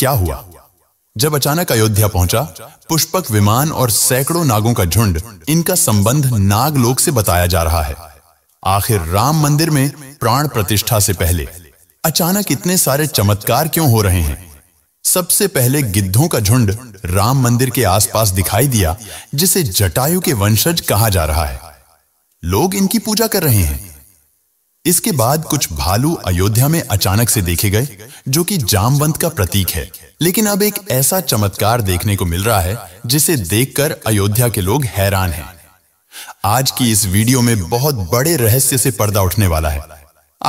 क्या हुआ जब अचानक अयोध्या पहुंचा पुष्पक विमान और सैकड़ों नागों का झुंड इनका संबंध नागलोक से बताया जा रहा है आखिर राम मंदिर में प्राण प्रतिष्ठा से पहले अचानक इतने सारे चमत्कार क्यों हो रहे हैं सबसे पहले गिद्धों का झुंड राम मंदिर के आसपास दिखाई दिया जिसे जटायु के वंशज कहा जा रहा है लोग इनकी पूजा कर रहे हैं इसके बाद कुछ भालू अयोध्या में अचानक से देखे गए जो कि जामवंत का प्रतीक है लेकिन अब एक ऐसा चमत्कार देखने को मिल रहा है जिसे देखकर अयोध्या के लोग हैरान हैं। आज की इस वीडियो में बहुत बड़े रहस्य से पर्दा उठने वाला है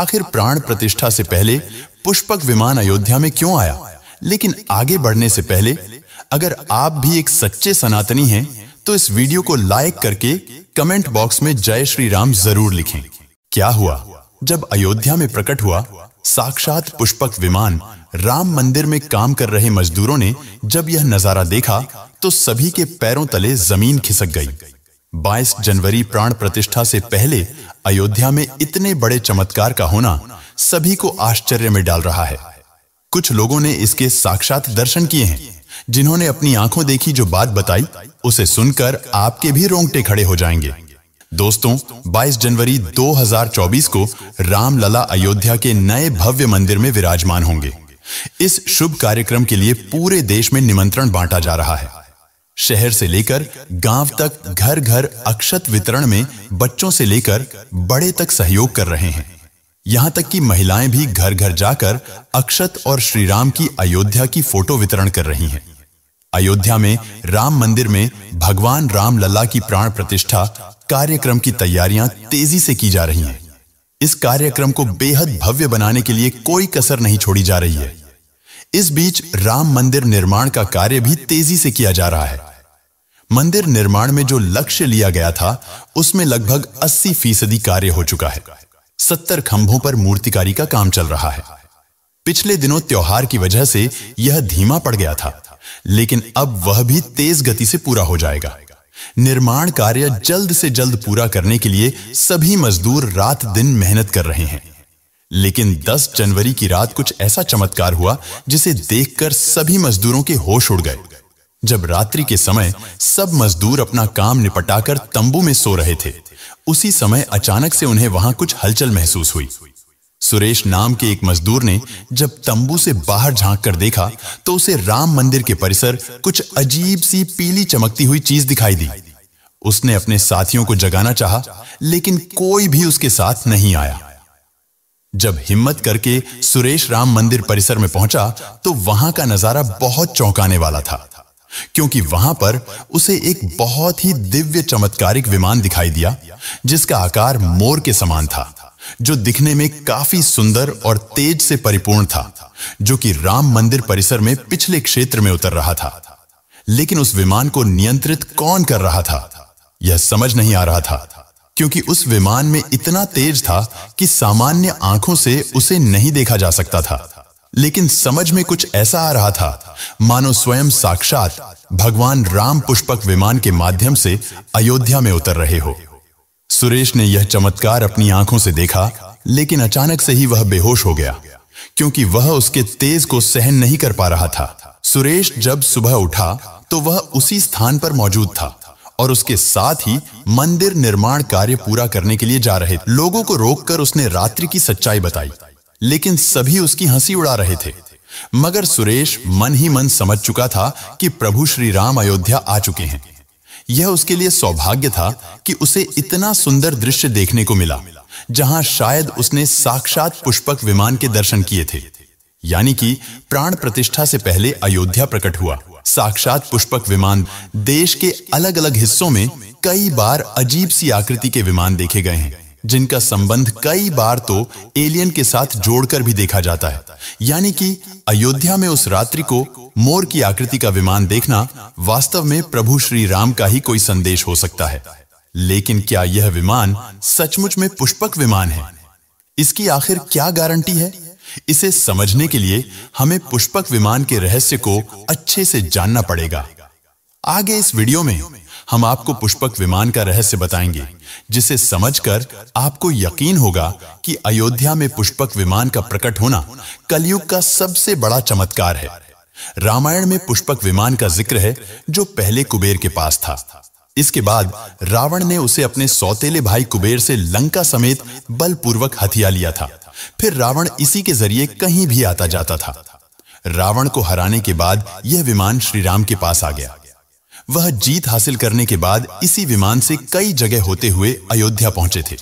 आखिर प्राण प्रतिष्ठा से पहले पुष्पक विमान अयोध्या में क्यों आया लेकिन आगे बढ़ने से पहले अगर आप भी एक सच्चे सनातनी हैं तो इस वीडियो को लाइक करके कमेंट बॉक्स में जय श्री राम जरूर लिखें क्या हुआ जब अयोध्या में प्रकट हुआ साक्षात पुष्पक विमान राम मंदिर में काम कर रहे मजदूरों ने जब यह नजारा देखा तो सभी के पैरों तले जमीन खिसक गई 22 जनवरी प्राण प्रतिष्ठा से पहले अयोध्या में इतने बड़े चमत्कार का होना सभी को आश्चर्य में डाल रहा है कुछ लोगों ने इसके साक्षात दर्शन किए हैं जिन्होंने अपनी आंखों देखी जो बात बताई उसे सुनकर आपके भी रोंगटे खड़े हो जाएंगे दोस्तों 22 जनवरी 2024 को रामलला अयोध्या के नए भव्य मंदिर में विराजमान होंगे इस शुभ कार्यक्रम के लिए पूरे देश में निमंत्रण बांटा जा रहा है शहर से लेकर गांव तक घर घर अक्षत वितरण में बच्चों से लेकर बड़े तक सहयोग कर रहे हैं यहां तक कि महिलाएं भी घर घर जाकर अक्षत और श्रीराम की अयोध्या की फोटो वितरण कर रही हैं अयोध्या में राम मंदिर में भगवान राम लला की प्राण प्रतिष्ठा कार्यक्रम की तैयारियां तेजी से की जा रही हैं। इस कार्यक्रम को बेहद भव्य बनाने के लिए कोई कसर नहीं छोड़ी जा रही है इस बीच राम मंदिर निर्माण का कार्य भी तेजी से किया जा रहा है मंदिर निर्माण में जो लक्ष्य लिया गया था उसमें लगभग 80 फीसदी कार्य हो चुका है सत्तर खंभों पर मूर्तिकारी का काम चल रहा है पिछले दिनों त्योहार की वजह से यह धीमा पड़ गया था लेकिन अब वह भी तेज गति से पूरा हो जाएगा निर्माण कार्य जल्द से जल्द पूरा करने के लिए सभी मजदूर रात दिन मेहनत कर रहे हैं लेकिन 10 जनवरी की रात कुछ ऐसा चमत्कार हुआ जिसे देखकर सभी मजदूरों के होश उड़ गए जब रात्रि के समय सब मजदूर अपना काम निपटाकर तंबू में सो रहे थे उसी समय अचानक से उन्हें वहां कुछ हलचल महसूस हुई सुरेश नाम के एक मजदूर ने जब तंबू से बाहर झांक कर देखा तो उसे राम मंदिर के परिसर कुछ अजीब सी पीली चमकती हुई चीज दिखाई दी उसने अपने साथियों को जगाना चाहा, लेकिन कोई भी उसके साथ नहीं आया जब हिम्मत करके सुरेश राम मंदिर परिसर में पहुंचा तो वहां का नजारा बहुत चौंकाने वाला था क्योंकि वहां पर उसे एक बहुत ही दिव्य चमत्कारिक विमान दिखाई दिया जिसका आकार मोर के समान था जो दिखने में काफी सुंदर और तेज से परिपूर्ण था जो कि राम मंदिर परिसर में पिछले क्षेत्र में उतर रहा था लेकिन उस विमान को नियंत्रित कौन कर रहा था यह समझ नहीं आ रहा था क्योंकि उस विमान में इतना तेज था कि सामान्य आंखों से उसे नहीं देखा जा सकता था लेकिन समझ में कुछ ऐसा आ रहा था मानो स्वयं साक्षात भगवान राम पुष्पक विमान के माध्यम से अयोध्या में उतर रहे हो सुरेश ने यह चमत्कार अपनी आंखों से देखा लेकिन अचानक से ही वह बेहोश हो गया क्योंकि वह उसके तेज को सहन नहीं कर पा रहा था सुरेश जब सुबह उठा तो वह उसी स्थान पर मौजूद था और उसके साथ ही मंदिर निर्माण कार्य पूरा करने के लिए जा रहे लोगों को रोककर उसने रात्रि की सच्चाई बताई लेकिन सभी उसकी हंसी उड़ा रहे थे मगर सुरेश मन ही मन समझ चुका था कि प्रभु श्री राम अयोध्या आ चुके हैं यह उसके लिए सौभाग्य था कि उसे इतना सुंदर दृश्य देखने को मिला जहां शायद उसने साक्षात पुष्पक विमान के दर्शन किए थे यानी कि प्राण प्रतिष्ठा से पहले अयोध्या प्रकट हुआ साक्षात पुष्पक विमान देश के अलग अलग हिस्सों में कई बार अजीब सी आकृति के विमान देखे गए हैं जिनका संबंध कई बार तो एलियन के साथ जोड़कर भी देखा जाता है यानी कि अयोध्या में उस रात्रि को मोर की आकृति का विमान देखना वास्तव में प्रभु श्री राम का ही कोई संदेश हो सकता है लेकिन क्या यह विमान सचमुच में पुष्पक विमान है इसकी आखिर क्या गारंटी है इसे समझने के लिए हमें पुष्पक विमान के रहस्य को अच्छे से जानना पड़ेगा आगे इस वीडियो में हम आपको पुष्पक विमान का रहस्य बताएंगे जिसे समझकर आपको यकीन होगा कि अयोध्या में पुष्पक विमान का प्रकट होना कलयुग का सबसे बड़ा चमत्कार है रामायण में पुष्पक विमान का जिक्र है जो पहले कुबेर के पास था इसके बाद रावण ने उसे अपने सौतेले भाई कुबेर से लंका समेत बलपूर्वक हथिया लिया था फिर रावण इसी के जरिए कहीं भी आता जाता था रावण को हराने के बाद यह विमान श्रीराम के पास आ गया वह जीत हासिल करने के बाद इसी विमान से कई जगह होते हुए अयोध्या पहुंचे थे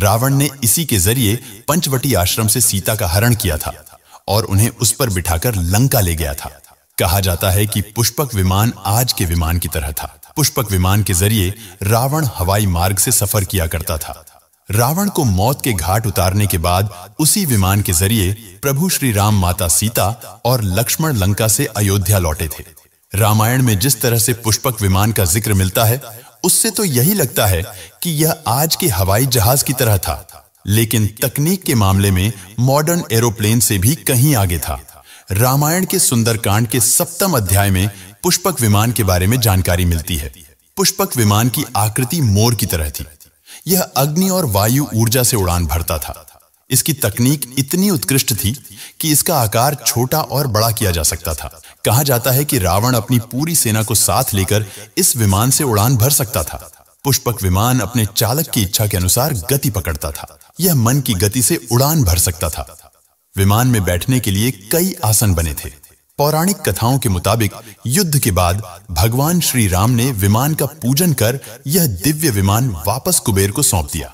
रावण ने इसी के जरिए पंचवटी आश्रम से सीता का हरण किया था और उन्हें उस पर बिठाकर लंका ले गया था कहा जाता है कि पुष्पक विमान आज के विमान की तरह था पुष्पक विमान के जरिए रावण हवाई मार्ग से सफर किया करता था रावण को मौत के घाट उतारने के बाद उसी विमान के जरिए प्रभु श्री राम माता सीता और लक्ष्मण लंका से अयोध्या लौटे थे रामायण में जिस तरह से पुष्पक विमान का जिक्र मिलता है उससे तो यही लगता है कि यह आज के हवाई जहाज की तरह था लेकिन तकनीक के मामले में मॉडर्न एरोप्लेन से भी कहीं आगे था रामायण के सुंदरकांड के सप्तम अध्याय में पुष्पक विमान के बारे में जानकारी मिलती है पुष्पक विमान की आकृति मोर की तरह थी यह अग्नि और वायु ऊर्जा से उड़ान भरता था इसकी तकनीक इतनी उत्कृष्ट थी कि इसका आकार छोटा और बड़ा किया जा सकता था कहा जाता है कि रावण अपनी पूरी सेना को साथ लेकर इस विमान से उड़ान भर सकता था पुष्पक विमान अपने चालक की इच्छा के अनुसार गति पकड़ता था यह मन की गति से उड़ान भर सकता था विमान में बैठने के लिए कई आसन बने थे पौराणिक कथाओं के मुताबिक युद्ध के बाद भगवान श्री राम ने विमान का पूजन कर यह दिव्य विमान वापस कुबेर को सौंप दिया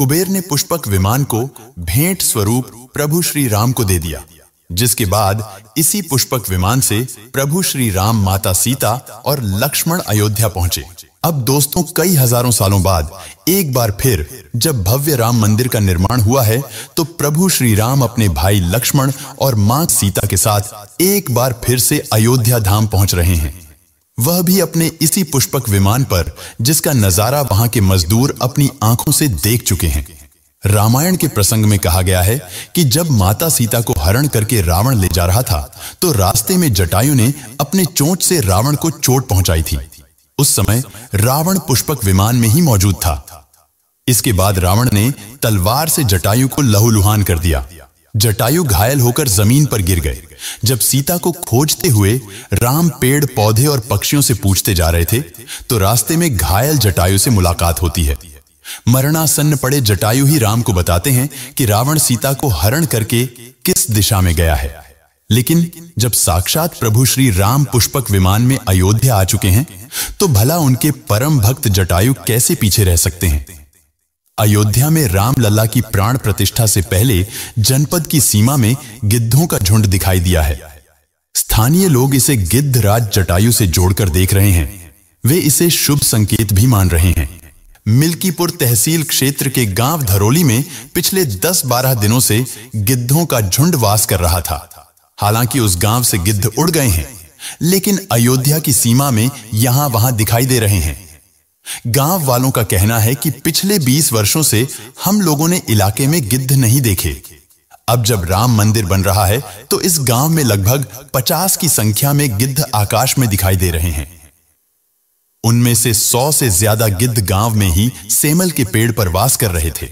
कुबेर ने पुष्पक विमान को भेंट स्वरूप प्रभु श्री राम को दे दिया जिसके बाद इसी पुष्पक विमान से प्रभु श्री राम माता सीता और लक्ष्मण अयोध्या पहुंचे अब दोस्तों कई हजारों सालों बाद एक बार फिर जब भव्य राम मंदिर का निर्माण हुआ है तो प्रभु श्री राम अपने भाई लक्ष्मण और मां सीता के साथ एक बार फिर से अयोध्या धाम पहुंच रहे हैं वह भी अपने इसी पुष्पक विमान पर जिसका नजारा वहां के मजदूर अपनी आंखों से देख चुके हैं रामायण के प्रसंग में कहा गया है कि जब माता सीता को हरण करके रावण ले जा रहा था तो रास्ते में जटायु ने अपने चोट से रावण को चोट पहुंचाई थी उस समय रावण पुष्पक विमान में ही मौजूद था इसके बाद रावण ने तलवार से जटायु को लहूलुहान कर दिया जटायु घायल होकर जमीन पर गिर गए जब सीता को खोजते हुए राम पेड़ पौधे और पक्षियों से पूछते जा रहे थे तो रास्ते में घायल जटायु से मुलाकात होती है मरणासन्न पड़े जटायु ही राम को बताते हैं कि रावण सीता को हरण करके किस दिशा में गया है लेकिन जब साक्षात प्रभु श्री राम पुष्पक विमान में अयोध्या आ चुके हैं तो भला उनके परम भक्त जटायु कैसे पीछे रह सकते हैं अयोध्या में राम लल्ला की प्राण प्रतिष्ठा से पहले जनपद की सीमा में गिद्धों का झुंड दिखाई दिया है स्थानीय लोग इसे गिद्ध राज जटायु से जोड़कर देख रहे हैं वे इसे शुभ संकेत भी मान रहे हैं मिल्कीपुर तहसील क्षेत्र के गांव धरोली में पिछले 10-12 दिनों से गिद्धों का झुंड वास कर रहा था हालांकि उस गांव से गिद्ध उड़ गए हैं लेकिन अयोध्या की सीमा में यहां वहां दिखाई दे रहे हैं गांव वालों का कहना है कि पिछले 20 वर्षों से हम लोगों ने इलाके में गिद्ध नहीं देखे अब जब राम मंदिर बन रहा है तो इस गांव में लगभग 50 की संख्या में गिद्ध आकाश में दिखाई दे रहे हैं उनमें से सौ से ज्यादा गिद्ध गांव में ही सेमल के पेड़ पर वास कर रहे थे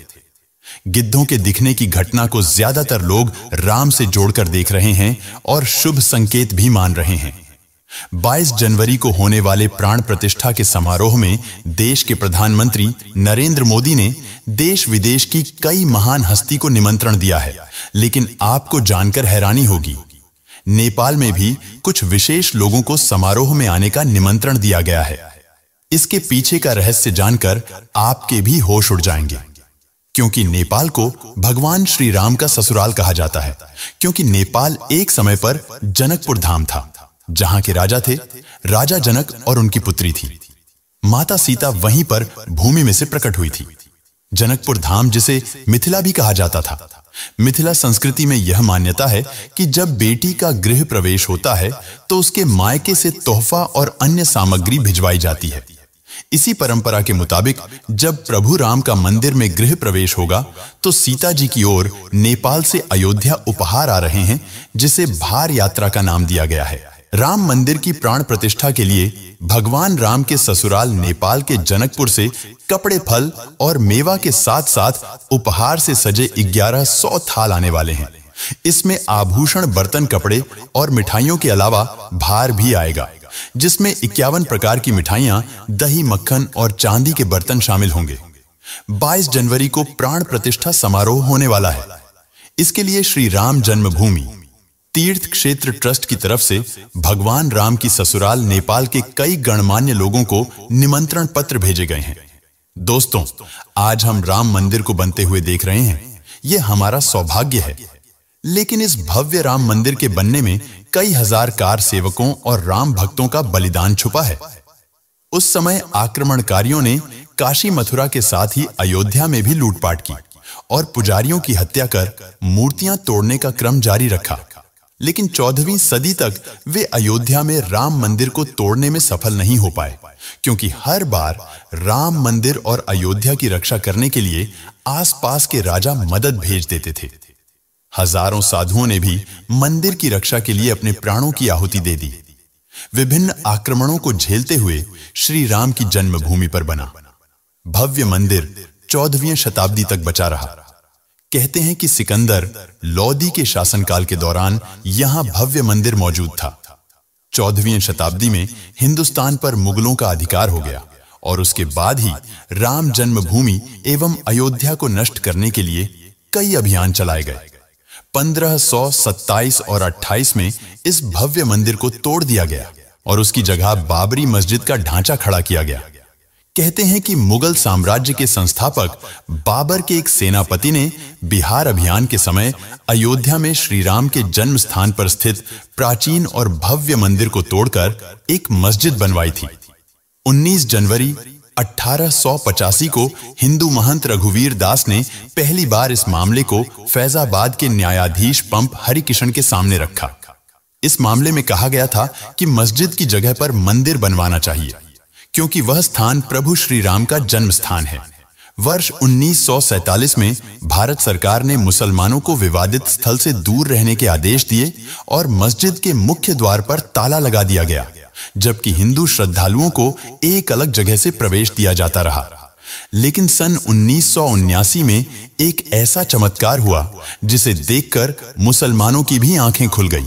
गिद्धों के दिखने की घटना को ज्यादातर लोग राम से जोड़कर देख रहे हैं और शुभ संकेत भी मान रहे हैं 22 जनवरी को होने वाले प्राण प्रतिष्ठा के समारोह में देश के प्रधानमंत्री नरेंद्र मोदी ने देश विदेश की कई महान हस्ती को निमंत्रण दिया है लेकिन आपको जानकर हैरानी होगी नेपाल में भी कुछ विशेष लोगों को समारोह में आने का निमंत्रण दिया गया है इसके पीछे का रहस्य जानकर आपके भी होश उड़ जाएंगे क्योंकि नेपाल को भगवान श्री राम का ससुराल कहा जाता है क्योंकि नेपाल एक समय पर जनकपुर धाम था जहां के राजा थे राजा जनक और उनकी पुत्री थी माता सीता वहीं पर भूमि में से प्रकट हुई थी जनकपुर धाम जिसे मिथिला भी कहा जाता था मिथिला संस्कृति में यह मान्यता है कि जब बेटी का गृह प्रवेश होता है तो उसके मायके से तोहफा और अन्य सामग्री भिजवाई जाती है इसी परंपरा के मुताबिक जब प्रभु राम का मंदिर में गृह प्रवेश होगा तो सीता जी की ओर नेपाल से अयोध्या उपहार आ रहे हैं जिसे भार यात्रा का नाम दिया गया है राम मंदिर की प्राण प्रतिष्ठा के लिए भगवान राम के ससुराल नेपाल के जनकपुर से कपड़े फल और मेवा के साथ साथ उपहार से सजे ग्यारह सौ थाल आने वाले हैं इसमें आभूषण बर्तन कपड़े और मिठाइयों के अलावा भार भी आएगा जिसमें इक्यावन प्रकार की मिठाइयां दही मक्खन और चांदी के बर्तन शामिल होंगे 22 जनवरी को प्राण प्रतिष्ठा समारोह होने वाला है इसके लिए श्री राम जन्मभूमि तीर्थ क्षेत्र ट्रस्ट की तरफ से भगवान राम की ससुराल नेपाल के कई गणमान्य लोगों को निमंत्रण पत्र भेजे गए हैं दोस्तों आज हम राम मंदिर को बनते हुए देख रहे हैं यह हमारा सौभाग्य है लेकिन इस भव्य राम मंदिर के बनने में कई हजार कार सेवकों और राम भक्तों का बलिदान छुपा है उस समय आक्रमणकारियों ने काशी मथुरा के साथ ही अयोध्या में भी लूटपाट की और पुजारियों की हत्या कर मूर्तियां तोड़ने का क्रम जारी रखा लेकिन चौदहवीं सदी तक वे अयोध्या में राम मंदिर को तोड़ने में सफल नहीं हो पाए क्योंकि हर बार राम मंदिर और अयोध्या की रक्षा करने के लिए आसपास के राजा मदद भेज देते थे हजारों साधुओं ने भी मंदिर की रक्षा के लिए अपने प्राणों की आहुति दे दी विभिन्न आक्रमणों को झेलते हुए श्री राम की जन्मभूमि पर बना भव्य मंदिर चौदहवीं शताब्दी तक बचा रहा कहते हैं कि सिकंदर लोदी के शासनकाल के दौरान यहां भव्य मंदिर मौजूद था चौदहवीं शताब्दी में हिंदुस्तान पर मुगलों का अधिकार हो गया और उसके बाद ही राम जन्मभूमि एवं अयोध्या को नष्ट करने के लिए कई अभियान चलाए गए 1527 और 28 में इस भव्य मंदिर को तोड़ दिया गया और उसकी जगह बाबरी मस्जिद का ढांचा खड़ा किया गया कहते हैं कि मुगल साम्राज्य के संस्थापक बाबर के एक सेनापति ने बिहार अभियान के समय अयोध्या में श्री राम के जन्म स्थान पर स्थित प्राचीन और भव्य मंदिर को तोड़कर एक मस्जिद बनवाई थी 19 जनवरी 1885 को हिंदू महंत रघुवीर दास ने पहली बार इस मामले को फैजाबाद के न्यायाधीश पंप हरिकिशन के सामने रखा इस मामले में कहा गया था कि मस्जिद की जगह पर मंदिर बनवाना चाहिए क्योंकि वह स्थान प्रभु श्री राम का जन्म स्थान है वर्ष 1947 में भारत सरकार ने मुसलमानों को विवादित स्थल से दूर रहने के आदेश दिए और मस्जिद के मुख्य द्वार पर ताला लगा दिया गया जबकि हिंदू श्रद्धालुओं को एक अलग जगह से प्रवेश दिया जाता रहा लेकिन सन उन्नीस में एक ऐसा चमत्कार हुआ जिसे देखकर मुसलमानों की भी आंखें खुल गईं।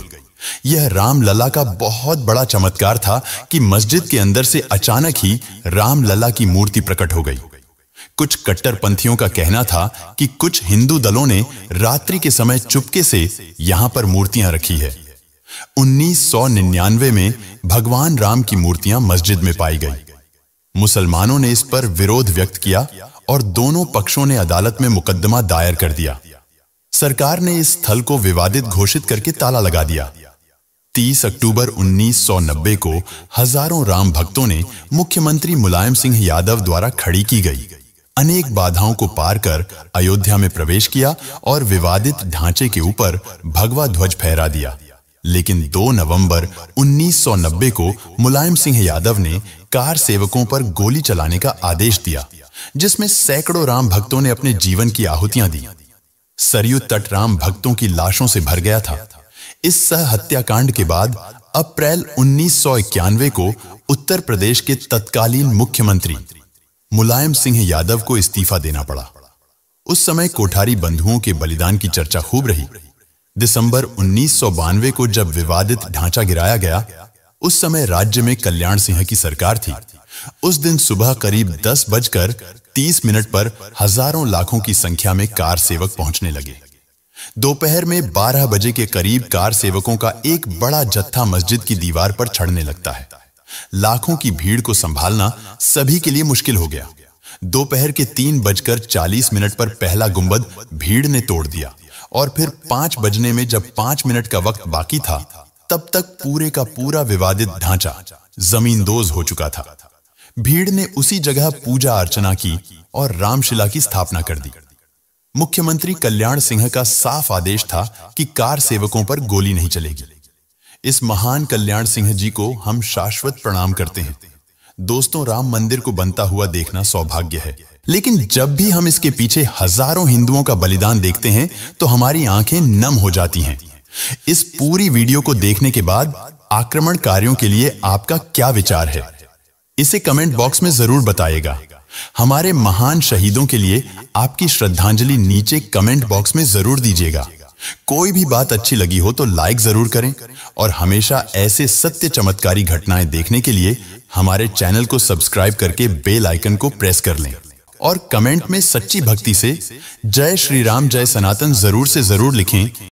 यह रामलला का बहुत बड़ा चमत्कार था कि मस्जिद के अंदर से अचानक ही रामलला की मूर्ति प्रकट हो गई कुछ कट्टरपंथियों का कहना था कि कुछ हिंदू दलों ने रात्रि के समय चुपके से यहां पर मूर्तियां रखी है 1999 में भगवान राम की मूर्तियां मस्जिद में पाई गई मुसलमानों ने इस पर विरोध व्यक्त किया और दोनों पक्षों ने अदालत में मुकदमा दायर कर दिया सरकार ने इस स्थल को विवादित घोषित करके ताला लगा दिया 30 अक्टूबर 1990 को हजारों राम भक्तों ने मुख्यमंत्री मुलायम सिंह यादव द्वारा खड़ी की गई अनेक बाधाओं को पार कर अयोध्या में प्रवेश किया और विवादित ढांचे के ऊपर भगवा ध्वज फहरा दिया लेकिन 2 नवंबर 1990 को मुलायम सिंह यादव ने कार सेवकों पर गोली चलाने का आदेश दिया जिसमें सैकड़ों राम भक्तों ने अपने जीवन की आहुतियां दी सरयू तट राम भक्तों की लाशों से भर गया था इस सह हत्याकांड के बाद अप्रैल उन्नीस को उत्तर प्रदेश के तत्कालीन मुख्यमंत्री मुलायम सिंह यादव को इस्तीफा देना पड़ा उस समय कोठारी बंधुओं के बलिदान की चर्चा खूब रही दिसंबर उन्नीस को जब विवादित ढांचा गिराया गया उस समय राज्य में कल्याण सिंह की सरकार थी उस दिन सुबह करीब दस बजकर तीस मिनट पर हजारों लाखों की संख्या में कार सेवक पहुंचने लगे दोपहर में बारह बजे के करीब कार सेवकों का एक बड़ा जत्था मस्जिद की दीवार पर चढ़ने लगता है लाखों की भीड़ को संभालना सभी के लिए मुश्किल हो गया दोपहर के तीन बजकर चालीस मिनट पर पहला गुंबद भीड़ ने तोड़ दिया और फिर पांच बजने में जब पांच मिनट का वक्त बाकी था तब तक पूरे का पूरा विवादित ढांचा दोज हो चुका था भीड़ ने उसी जगह पूजा अर्चना की और रामशिला की स्थापना कर दी मुख्यमंत्री कल्याण सिंह का साफ आदेश था कि कार सेवकों पर गोली नहीं चलेगी इस महान कल्याण सिंह जी को हम शाश्वत प्रणाम करते हैं दोस्तों राम मंदिर को बनता हुआ देखना सौभाग्य है लेकिन जब भी हम इसके पीछे हजारों हिंदुओं का बलिदान देखते हैं तो हमारी आंखें नम हो जाती हैं इस पूरी वीडियो को देखने के बाद आक्रमणकारियों के लिए आपका क्या विचार है इसे कमेंट बॉक्स में जरूर बताइएगा हमारे महान शहीदों के लिए आपकी श्रद्धांजलि नीचे कमेंट बॉक्स में जरूर दीजिएगा कोई भी बात अच्छी लगी हो तो लाइक जरूर करें और हमेशा ऐसे सत्य चमत्कारी घटनाएं देखने के लिए हमारे चैनल को सब्सक्राइब करके बेल आइकन को प्रेस कर लें और कमेंट में सच्ची भक्ति से जय श्री राम जय सनातन जरूर से जरूर लिखें